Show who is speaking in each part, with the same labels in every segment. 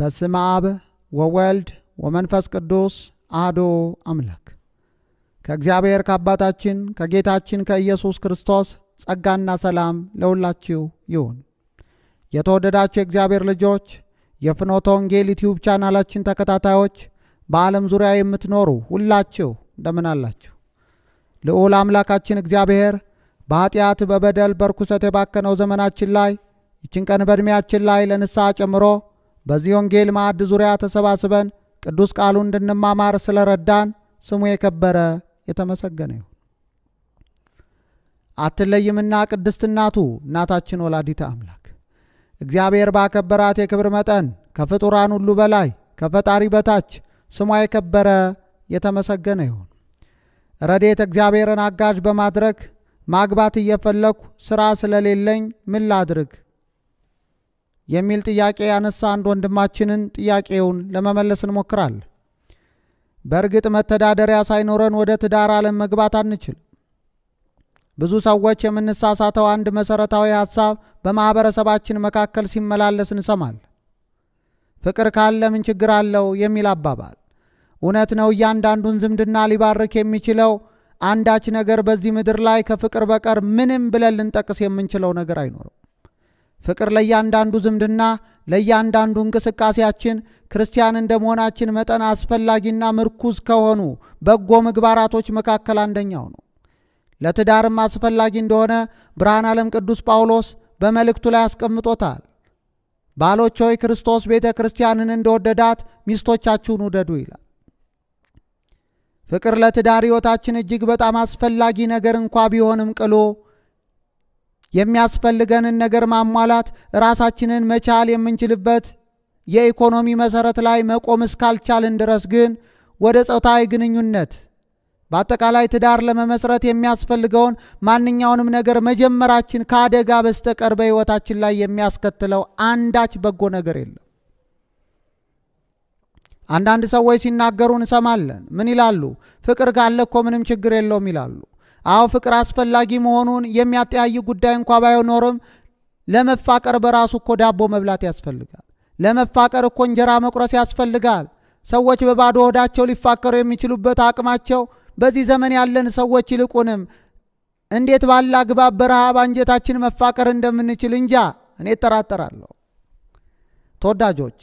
Speaker 1: በስመ አብ ወወልድ ወመንፈስ ቅዱስ አህዶ አምላክ ከእግዚአብሔር ከአባታችን ከጌታችን ከኢየሱስ ክርስቶስ ጸጋና ሰላም ለሁላችሁ ይሁን። የተወደዳችሁ የእግዚአብሔር ልጆች፣ የፍኖተ ወንጌል ዩትዩብ ቻናላችን ተከታታዮች፣ በዓለም ዙሪያ የምትኖሩ ሁላችሁ እንደምን አላችሁ? ልዑል አምላካችን እግዚአብሔር በኃጢአት በበደል በርኩሰት የባከነው ዘመናችን ላይ ይችን ቀን በዕድሜያችን ላይ ለንስሐ ጨምሮ በዚህ ወንጌል ማዕድ ዙሪያ ተሰባስበን ቅዱስ ቃሉ እንድንማማር ስለ ረዳን ስሙ የከበረ የተመሰገነ ይሁን። አትለይምና ቅድስት እናቱ እናታችን ወላዲተ አምላክ እግዚአብሔር ባከበራት የክብር መጠን ከፍጡራን ሁሉ በላይ ከፈጣሪ በታች ስሟ የከበረ የተመሰገነ ይሁን። ረዴት እግዚአብሔርን አጋዥ በማድረግ ማግባት እየፈለግኩ ሥራ ስለሌለኝ ምን ላድርግ የሚል ጥያቄ ያነሳ አንድ ወንድማችንን ጥያቄውን ለመመለስ እንሞክራለን። በእርግጥ መተዳደሪያ ሳይኖረን ወደ ትዳር ዓለም መግባት አንችልም። ብዙ ሰዎች የምንሳሳተው አንድ መሠረታዊ ሐሳብ በማኅበረሰባችን መካከል ሲመላለስ እንሰማል። ፍቅር ካለ ምን ችግር አለው የሚል አባባል። እውነት ነው። እያንዳንዱን ዝምድና ሊባርክ የሚችለው አንዳች ነገር በዚህ ምድር ላይ ከፍቅር በቀር ምንም ብለን ልንጠቅስ የምንችለው ነገር አይኖርም። ፍቅር ለእያንዳንዱ ዝምድና፣ ለእያንዳንዱ እንቅስቃሴያችን ክርስቲያን እንደ መሆናችን መጠን አስፈላጊና ምርኩዝ ከሆኑ በጎ ምግባራቶች መካከል አንደኛው ነው። ለትዳርም አስፈላጊ እንደሆነ ብርሃን ዓለም ቅዱስ ጳውሎስ በመልእክቱ ላይ አስቀምጦታል። ባሎች ሆይ ክርስቶስ ቤተ ክርስቲያንን እንደወደዳት ሚስቶቻችሁን ውደዱ ይላል። ፍቅር ለትዳር ሕይወታችን እጅግ በጣም አስፈላጊ ነገር እንኳ ቢሆንም ቅሎ የሚያስፈልገንን ነገር ማሟላት ራሳችንን መቻል የምንችልበት የኢኮኖሚ መሰረት ላይ መቆም እስካልቻልን ድረስ ግን ወደ ጾታዊ ግንኙነት በአጠቃላይ ትዳር ለመመስረት የሚያስፈልገውን ማንኛውንም ነገር መጀመራችን ከአደጋ በስተቀር በሕይወታችን ላይ የሚያስከትለው አንዳች በጎ ነገር የለም። አንዳንድ ሰዎች ሲናገሩ እንሰማለን። ምን ይላሉ? ፍቅር ካለ እኮ ምንም ችግር የለውም ይላሉ። አዎ ፍቅር አስፈላጊ መሆኑን የሚያጠያይ ጉዳይ እንኳ ባይኖርም ለመፋቀር በራሱ እኮ ዳቦ መብላት ያስፈልጋል። ለመፋቀር እኮ እንጀራ መቁረስ ያስፈልጋል። ሰዎች በባዶ ሆዳቸው ሊፋቀሩ የሚችሉበት አቅማቸው በዚህ ዘመን ያለን ሰዎች ይልቁንም እንዴት ባለ አግባብ በረሃብ አንጀታችን መፋቀር እንደምንችል እንጃ እኔ እጠራጠራለሁ። ተወዳጆች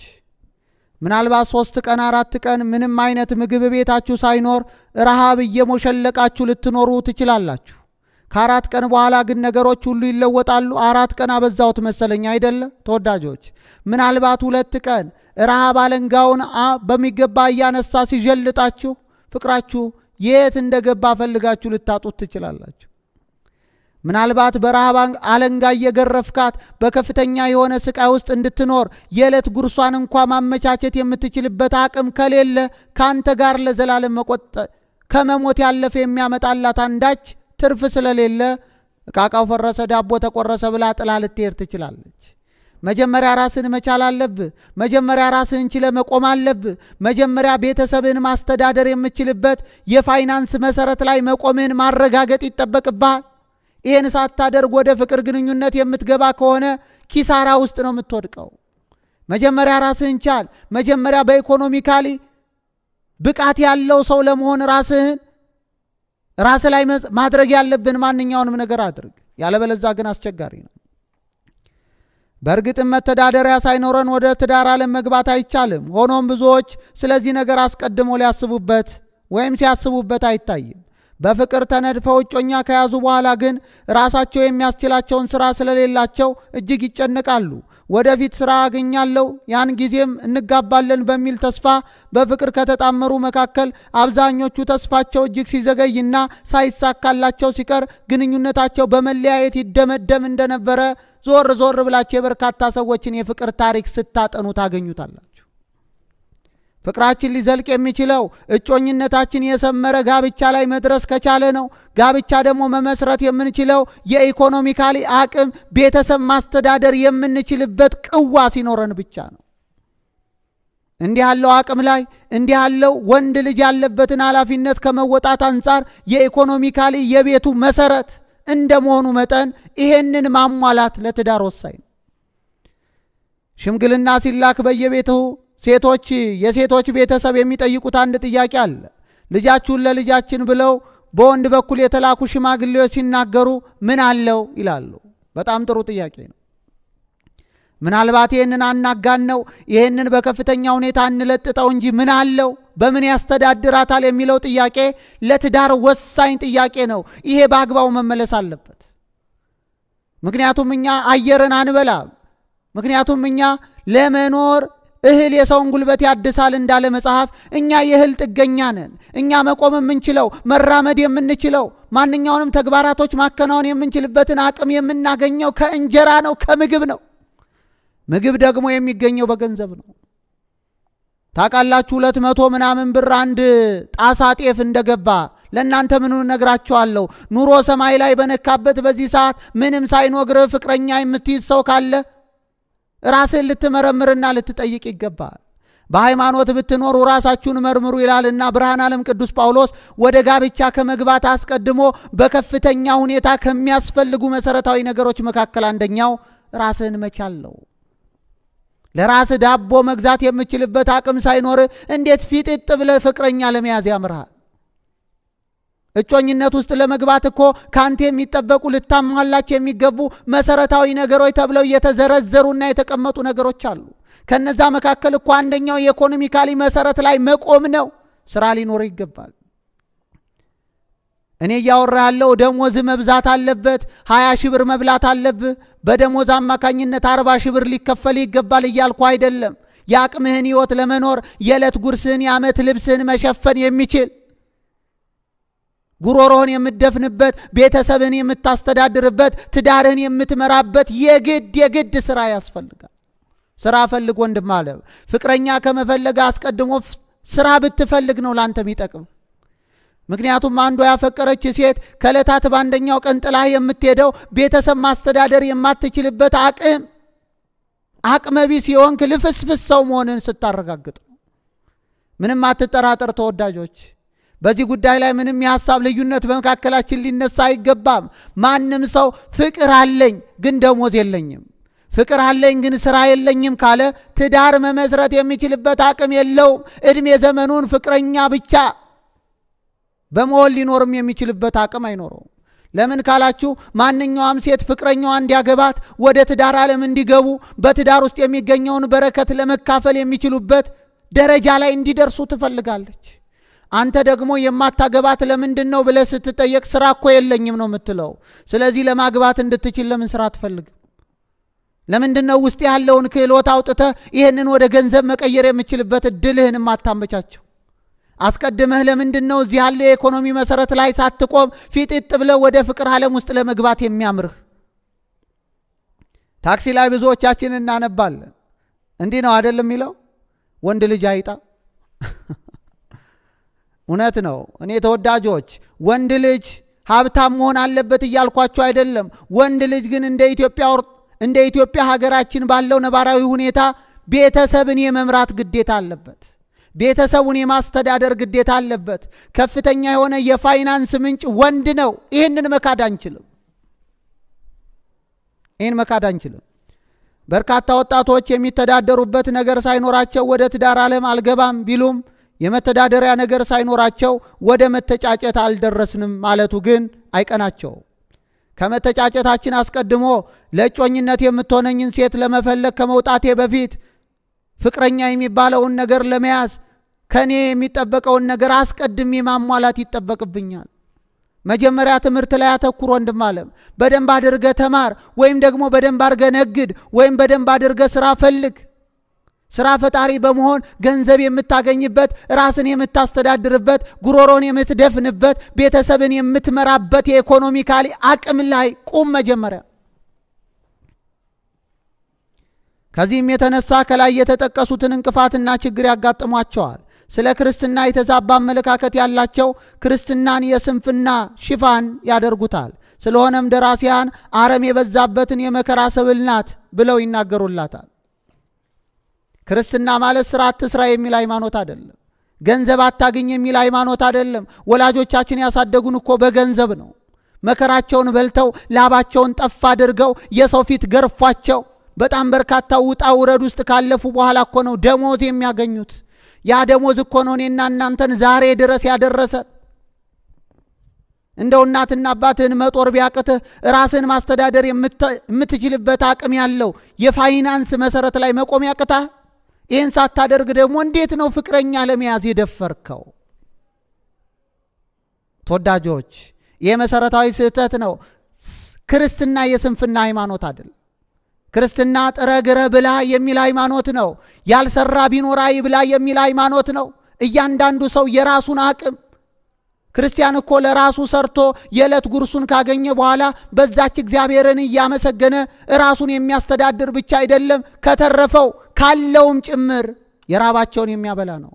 Speaker 1: ምናልባት ሶስት ቀን አራት ቀን ምንም አይነት ምግብ ቤታችሁ ሳይኖር ረሃብ እየሞሸለቃችሁ ልትኖሩ ትችላላችሁ። ከአራት ቀን በኋላ ግን ነገሮች ሁሉ ይለወጣሉ። አራት ቀን አበዛውት መሰለኝ አይደለ ተወዳጆች? ምናልባት ሁለት ቀን ረሃብ አለንጋውን በሚገባ እያነሳ ሲጀልጣችሁ ፍቅራችሁ የት እንደገባ ፈልጋችሁ ልታጡት ትችላላችሁ። ምናልባት በረሃብ አለንጋ እየገረፍካት በከፍተኛ የሆነ ስቃይ ውስጥ እንድትኖር የዕለት ጉርሷን እንኳ ማመቻቸት የምትችልበት አቅም ከሌለ ካንተ ጋር ለዘላለም መቆጠ ከመሞት ያለፈ የሚያመጣላት አንዳች ትርፍ ስለሌለ እቃቃው ፈረሰ፣ ዳቦ ተቆረሰ ብላ ጥላ ልትሄድ ትችላለች። መጀመሪያ ራስን መቻል አለብ መጀመሪያ ራስህን ችለ መቆም አለብ መጀመሪያ ቤተሰብህን ማስተዳደር የምችልበት የፋይናንስ መሰረት ላይ መቆምህን ማረጋገጥ ይጠበቅባል። ይህን ሳታደርግ ወደ ፍቅር ግንኙነት የምትገባ ከሆነ ኪሳራ ውስጥ ነው የምትወድቀው። መጀመሪያ ራስህን ቻል። መጀመሪያ በኢኮኖሚካሊ ብቃት ያለው ሰው ለመሆን ራስህን ራስ ላይ ማድረግ ያለብን ማንኛውንም ነገር አድርግ። ያለበለዛ ግን አስቸጋሪ ነው። በእርግጥም መተዳደሪያ ሳይኖረን ወደ ትዳር ዓለም መግባት አይቻልም። ሆኖም ብዙዎች ስለዚህ ነገር አስቀድሞ ሊያስቡበት ወይም ሲያስቡበት አይታይም። በፍቅር ተነድፈው እጮኛ ከያዙ በኋላ ግን ራሳቸው የሚያስችላቸውን ስራ ስለሌላቸው እጅግ ይጨነቃሉ። ወደፊት ስራ አገኛለሁ፣ ያን ጊዜም እንጋባለን በሚል ተስፋ በፍቅር ከተጣመሩ መካከል አብዛኞቹ ተስፋቸው እጅግ ሲዘገይና ሳይሳካላቸው ሲቀር ግንኙነታቸው በመለያየት ይደመደም እንደነበረ ዞር ዞር ብላቸው የበርካታ ሰዎችን የፍቅር ታሪክ ስታጠኑ ታገኙታለን። ፍቅራችን ሊዘልቅ የሚችለው እጮኝነታችን የሰመረ ጋብቻ ላይ መድረስ ከቻለ ነው። ጋብቻ ደግሞ መመስረት የምንችለው የኢኮኖሚካሊ አቅም ቤተሰብ ማስተዳደር የምንችልበት ቅዋ ሲኖረን ብቻ ነው። እንዲህ ያለው አቅም ላይ እንዲህ ያለው ወንድ ልጅ ያለበትን ኃላፊነት ከመወጣት አንጻር የኢኮኖሚካሊ የቤቱ መሰረት እንደመሆኑ መጠን ይሄንን ማሟላት ለትዳር ወሳኝ ነው። ሽምግልና ሲላክ በየቤቱ ሴቶች የሴቶች ቤተሰብ የሚጠይቁት አንድ ጥያቄ አለ። ልጃችሁን ለልጃችን ብለው በወንድ በኩል የተላኩ ሽማግሌዎች ሲናገሩ ምን አለው ይላሉ። በጣም ጥሩ ጥያቄ ነው። ምናልባት ይህንን አናጋን ነው ይህንን በከፍተኛ ሁኔታ እንለጥጠው እንጂ ምን አለው በምን ያስተዳድራታል የሚለው ጥያቄ ለትዳር ወሳኝ ጥያቄ ነው። ይሄ በአግባቡ መመለስ አለበት። ምክንያቱም እኛ አየርን አንበላም። ምክንያቱም እኛ ለመኖር እህል የሰውን ጉልበት ያድሳል እንዳለ መጽሐፍ፣ እኛ የእህል ጥገኛ ነን። እኛ መቆም የምንችለው መራመድ የምንችለው ማንኛውንም ተግባራቶች ማከናወን የምንችልበትን አቅም የምናገኘው ከእንጀራ ነው፣ ከምግብ ነው። ምግብ ደግሞ የሚገኘው በገንዘብ ነው። ታውቃላችሁ፣ ሁለት መቶ ምናምን ብር አንድ ጣሳ ጤፍ እንደገባ ለእናንተ ምኑ ነግራችኋለሁ። ኑሮ ሰማይ ላይ በነካበት በዚህ ሰዓት ምንም ሳይኖግርህ ፍቅረኛ የምትይዝ ሰው ካለ ራስን ልትመረምርና ልትጠይቅ ይገባል። በሃይማኖት ብትኖሩ ራሳችሁን መርምሩ ይላልና ብርሃን ዓለም ቅዱስ ጳውሎስ ወደ ጋብቻ ከመግባት አስቀድሞ በከፍተኛ ሁኔታ ከሚያስፈልጉ መሰረታዊ ነገሮች መካከል አንደኛው ራስህን መቻል ነው። ለራስ ዳቦ መግዛት የምችልበት አቅም ሳይኖር እንዴት ፊጥጥ ብለ ፍቅረኛ ለመያዝ ያምርሃል? እጮኝነት ውስጥ ለመግባት እኮ ካንተ የሚጠበቁ ልታሟላቸው የሚገቡ መሰረታዊ ነገሮች ተብለው የተዘረዘሩና የተቀመጡ ነገሮች አሉ። ከነዛ መካከል እኮ አንደኛው የኢኮኖሚካሊ መሰረት ላይ መቆም ነው። ስራ ሊኖር ይገባል። እኔ እያወራ ያለው ደሞዝ መብዛት አለበት። ሀያ ሺህ ብር መብላት አለብህ። በደሞዝ አማካኝነት አርባ ሺህ ብር ሊከፈል ይገባል እያልኩ አይደለም። የአቅምህን ህይወት ለመኖር የዕለት ጉርስህን፣ የአመት ልብስህን መሸፈን የሚችል ጉሮሮህን የምትደፍንበት፣ ቤተሰብን የምታስተዳድርበት፣ ትዳርህን የምትመራበት የግድ የግድ ስራ ያስፈልጋል። ስራ ፈልግ ወንድም አለ። ፍቅረኛ ከመፈለግ አስቀድሞ ስራ ብትፈልግ ነው ላንተ የሚጠቅም። ምክንያቱም አንዷ ያፈቀረች ሴት ከእለታት በአንደኛው ቀን ጥላህ የምትሄደው ቤተሰብ ማስተዳደር የማትችልበት አቅም አቅመቢ የሆንክ ልፍስፍስ ሰው መሆንን ስታረጋግጥ ምንም አትጠራጠር ተወዳጆች። በዚህ ጉዳይ ላይ ምንም የሀሳብ ልዩነት በመካከላችን ሊነሳ አይገባም። ማንም ሰው ፍቅር አለኝ ግን ደሞዝ የለኝም፣ ፍቅር አለኝ ግን ስራ የለኝም ካለ ትዳር መመስረት የሚችልበት አቅም የለውም። እድሜ ዘመኑን ፍቅረኛ ብቻ በመሆን ሊኖርም የሚችልበት አቅም አይኖረውም። ለምን ካላችሁ ማንኛውም ሴት ፍቅረኛዋ እንዲያገባት ወደ ትዳር ዓለም እንዲገቡ በትዳር ውስጥ የሚገኘውን በረከት ለመካፈል የሚችሉበት ደረጃ ላይ እንዲደርሱ ትፈልጋለች። አንተ ደግሞ የማታገባት ለምንድን ነው ብለህ ስትጠየቅ ስራ እኮ የለኝም ነው የምትለው። ስለዚህ ለማግባት እንድትችል ለምን ስራ አትፈልግም? ለምንድን ነው ውስጥ ያለውን ክህሎት አውጥተህ ይህንን ወደ ገንዘብ መቀየር የምችልበት እድልህን ማታመቻቸው? አስቀድመህ ለምንድን ነው እዚህ ያለ የኢኮኖሚ መሰረት ላይ ሳትቆም ፊጥጥ ብለህ ወደ ፍቅር ዓለም ውስጥ ለመግባት የሚያምርህ? ታክሲ ላይ ብዙዎቻችን እናነባለን። እንዲህ ነው አይደለም የሚለው ወንድ ልጅ አይጣ እውነት ነው። እኔ ተወዳጆች ወንድ ልጅ ሀብታም መሆን አለበት እያልኳቸው አይደለም። ወንድ ልጅ ግን እንደ ኢትዮጵያ እንደ ኢትዮጵያ ሀገራችን ባለው ነባራዊ ሁኔታ ቤተሰብን የመምራት ግዴታ አለበት። ቤተሰቡን የማስተዳደር ግዴታ አለበት። ከፍተኛ የሆነ የፋይናንስ ምንጭ ወንድ ነው። ይህንን መካድ አንችልም። ይህን መካድ አንችልም። በርካታ ወጣቶች የሚተዳደሩበት ነገር ሳይኖራቸው ወደ ትዳር ዓለም አልገባም ቢሉም የመተዳደሪያ ነገር ሳይኖራቸው ወደ መተጫጨት አልደረስንም ማለቱ ግን አይቀናቸው። ከመተጫጨታችን አስቀድሞ ለእጮኝነት የምትሆነኝን ሴት ለመፈለግ ከመውጣቴ በፊት ፍቅረኛ የሚባለውን ነገር ለመያዝ ከእኔ የሚጠበቀውን ነገር አስቀድሜ ማሟላት ይጠበቅብኛል። መጀመሪያ ትምህርት ላይ አተኩር ወንድም አለም። በደንብ አድርገ ተማር፣ ወይም ደግሞ በደንብ አድርገ ነግድ፣ ወይም በደንብ አድርገ ስራ ፈልግ። ስራ ፈጣሪ በመሆን ገንዘብ የምታገኝበት፣ ራስን የምታስተዳድርበት፣ ጉሮሮን የምትደፍንበት፣ ቤተሰብን የምትመራበት የኢኮኖሚካሊ አቅም ላይ ቁም መጀመሪያ። ከዚህም የተነሳ ከላይ የተጠቀሱትን እንቅፋትና ችግር ያጋጥሟቸዋል። ስለ ክርስትና የተዛባ አመለካከት ያላቸው ክርስትናን የስንፍና ሽፋን ያደርጉታል። ስለሆነም ደራሲያን አረም የበዛበትን የመከራ ሰብል ናት ብለው ይናገሩላታል። ክርስትና ማለት ስራ አትስራ የሚል ሃይማኖት አይደለም። ገንዘብ አታግኝ የሚል ሃይማኖት አይደለም። ወላጆቻችን ያሳደጉን እኮ በገንዘብ ነው። መከራቸውን በልተው ላባቸውን ጠፍ አድርገው የሰው ፊት ገርፏቸው በጣም በርካታ ውጣ ውረድ ውስጥ ካለፉ በኋላ እኮ ነው ደሞዝ የሚያገኙት። ያ ደሞዝ እኮ ነው እኔና እናንተን ዛሬ ድረስ ያደረሰን። እንደው እናትና አባትህን መጦር ቢያቅትህ ራስህን ማስተዳደር የምትችልበት አቅም ያለው የፋይናንስ መሰረት ላይ መቆም ያቅታህ ይህን ሳታደርግ ደግሞ እንዴት ነው ፍቅረኛ ለመያዝ የደፈርከው? ተወዳጆች ይህ መሰረታዊ ስህተት ነው። ክርስትና የስንፍና ሃይማኖት አይደል። ክርስትና ጥረ ግረ ብላ የሚል ሃይማኖት ነው። ያልሰራ ቢኖራይ ብላ የሚል ሃይማኖት ነው። እያንዳንዱ ሰው የራሱን አቅም ክርስቲያን እኮ ለራሱ ሰርቶ የዕለት ጉርሱን ካገኘ በኋላ በዛች እግዚአብሔርን እያመሰገነ ራሱን የሚያስተዳድር ብቻ አይደለም ከተረፈው ካለውም ጭምር የራባቸውን የሚያበላ ነው።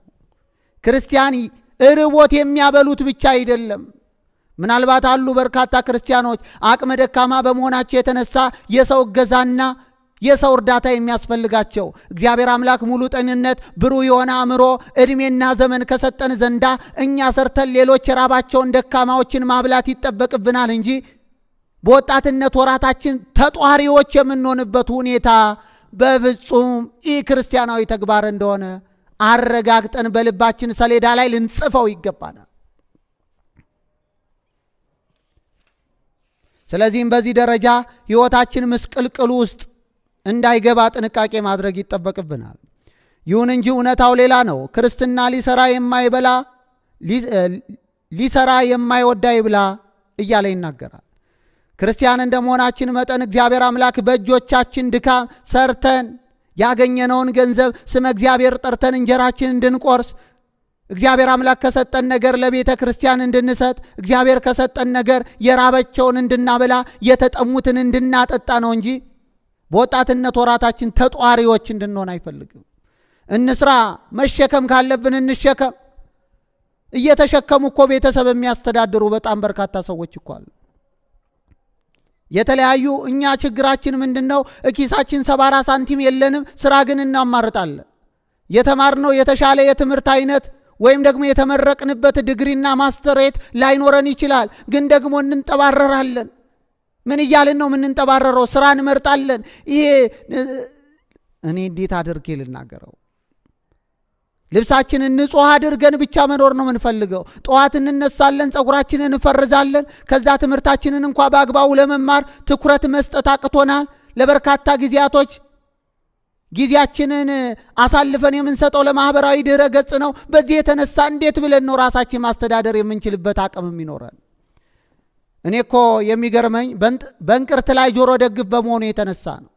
Speaker 1: ክርስቲያን እርቦት የሚያበሉት ብቻ አይደለም። ምናልባት አሉ በርካታ ክርስቲያኖች አቅመ ደካማ በመሆናቸው የተነሳ የሰው እገዛና የሰው እርዳታ የሚያስፈልጋቸው እግዚአብሔር አምላክ ሙሉ ጤንነት፣ ብሩህ የሆነ አእምሮ፣ ዕድሜና ዘመን ከሰጠን ዘንዳ እኛ ሰርተን ሌሎች የራባቸውን ደካማዎችን ማብላት ይጠበቅብናል እንጂ በወጣትነት ወራታችን ተጧሪዎች የምንሆንበት ሁኔታ በፍጹም ይህ ክርስቲያናዊ ተግባር እንደሆነ አረጋግጠን በልባችን ሰሌዳ ላይ ልንጽፈው ይገባናል። ስለዚህም በዚህ ደረጃ ሕይወታችን ምስቅልቅል ውስጥ እንዳይገባ ጥንቃቄ ማድረግ ይጠበቅብናል። ይሁን እንጂ እውነታው ሌላ ነው። ክርስትና ሊሰራ የማይበላ ሊሰራ የማይወዳ ይብላ እያለ ይናገራል። ክርስቲያን እንደመሆናችን መጠን እግዚአብሔር አምላክ በእጆቻችን ድካም ሰርተን ያገኘነውን ገንዘብ ስመ እግዚአብሔር ጠርተን እንጀራችን እንድንቆርስ እግዚአብሔር አምላክ ከሰጠን ነገር ለቤተ ክርስቲያን እንድንሰጥ እግዚአብሔር ከሰጠን ነገር የራበቸውን እንድናበላ የተጠሙትን እንድናጠጣ ነው እንጂ በወጣትነት ወራታችን ተጧሪዎች እንድንሆን አይፈልግም። እንስራ፣ መሸከም ካለብን እንሸከም። እየተሸከሙ እኮ ቤተሰብ የሚያስተዳድሩ በጣም በርካታ ሰዎች እኮ አሉ። የተለያዩ እኛ ችግራችን ምንድን ነው? እኪሳችን ሰባራ ሳንቲም የለንም፣ ስራ ግን እናማርጣለን። የተማርነው የተሻለ የትምህርት አይነት ወይም ደግሞ የተመረቅንበት ድግሪና ማስተሬት ላይኖረን ይችላል። ግን ደግሞ እንንጠባረራለን። ምን እያልን ነው የምንንጠባረረው? ስራ እንመርጣለን። ይሄ እኔ እንዴት አድርጌ ልናገረው? ልብሳችንን ንጹህ አድርገን ብቻ መኖር ነው የምንፈልገው። ጠዋት እንነሳለን፣ ጸጉራችንን እንፈርዛለን። ከዛ ትምህርታችንን እንኳ በአግባቡ ለመማር ትኩረት መስጠት አቅቶናል። ለበርካታ ጊዜያቶች ጊዜያችንን አሳልፈን የምንሰጠው ለማህበራዊ ድረ ገጽ ነው። በዚህ የተነሳ እንዴት ብለን ነው ራሳችን ማስተዳደር የምንችልበት አቅም የሚኖረን? እኔ እኮ የሚገርመኝ በእንቅርት ላይ ጆሮ ደግፍ በመሆኑ የተነሳ ነው።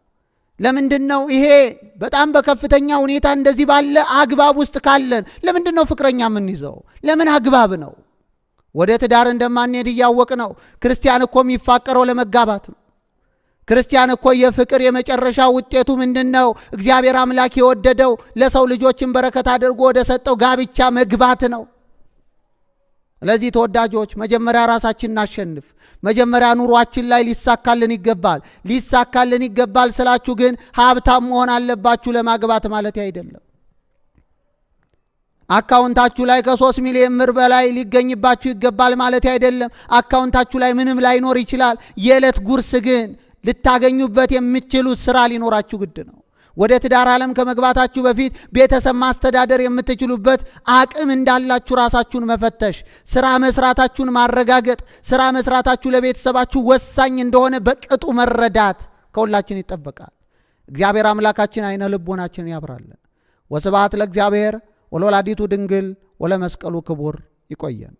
Speaker 1: ለምንድን ነው ይሄ በጣም በከፍተኛ ሁኔታ እንደዚህ ባለ አግባብ ውስጥ ካለን ለምንድን ነው ፍቅረኛ የምንይዘው? ለምን አግባብ ነው? ወደ ትዳር እንደማንሄድ እያወቅ ነው። ክርስቲያን እኮ የሚፋቀረው ለመጋባት ነው። ክርስቲያን እኮ የፍቅር የመጨረሻ ውጤቱ ምንድን ነው? እግዚአብሔር አምላክ የወደደው ለሰው ልጆችን በረከት አድርጎ ወደ ሰጠው ጋብቻ መግባት ነው። ስለዚህ ተወዳጆች መጀመሪያ ራሳችን እናሸንፍ። መጀመሪያ ኑሯችን ላይ ሊሳካልን ይገባል። ሊሳካልን ይገባል ስላችሁ ግን ሀብታም መሆን አለባችሁ ለማግባት ማለት አይደለም። አካውንታችሁ ላይ ከሶስት ሚሊዮን ብር በላይ ሊገኝባችሁ ይገባል ማለት አይደለም። አካውንታችሁ ላይ ምንም ላይኖር ይችላል። የዕለት ጉርስ ግን ልታገኙበት የምችሉት ስራ ሊኖራችሁ ግድ ነው። ወደ ትዳር ዓለም ከመግባታችሁ በፊት ቤተሰብ ማስተዳደር የምትችሉበት አቅም እንዳላችሁ ራሳችሁን መፈተሽ፣ ስራ መስራታችሁን ማረጋገጥ፣ ስራ መስራታችሁ ለቤተሰባችሁ ወሳኝ እንደሆነ በቅጡ መረዳት ከሁላችን ይጠበቃል። እግዚአብሔር አምላካችን አይነ ልቦናችንን ያብራለን። ወስብሐት ለእግዚአብሔር ወለወላዲቱ ድንግል ወለመስቀሉ ክቡር። ይቆየን።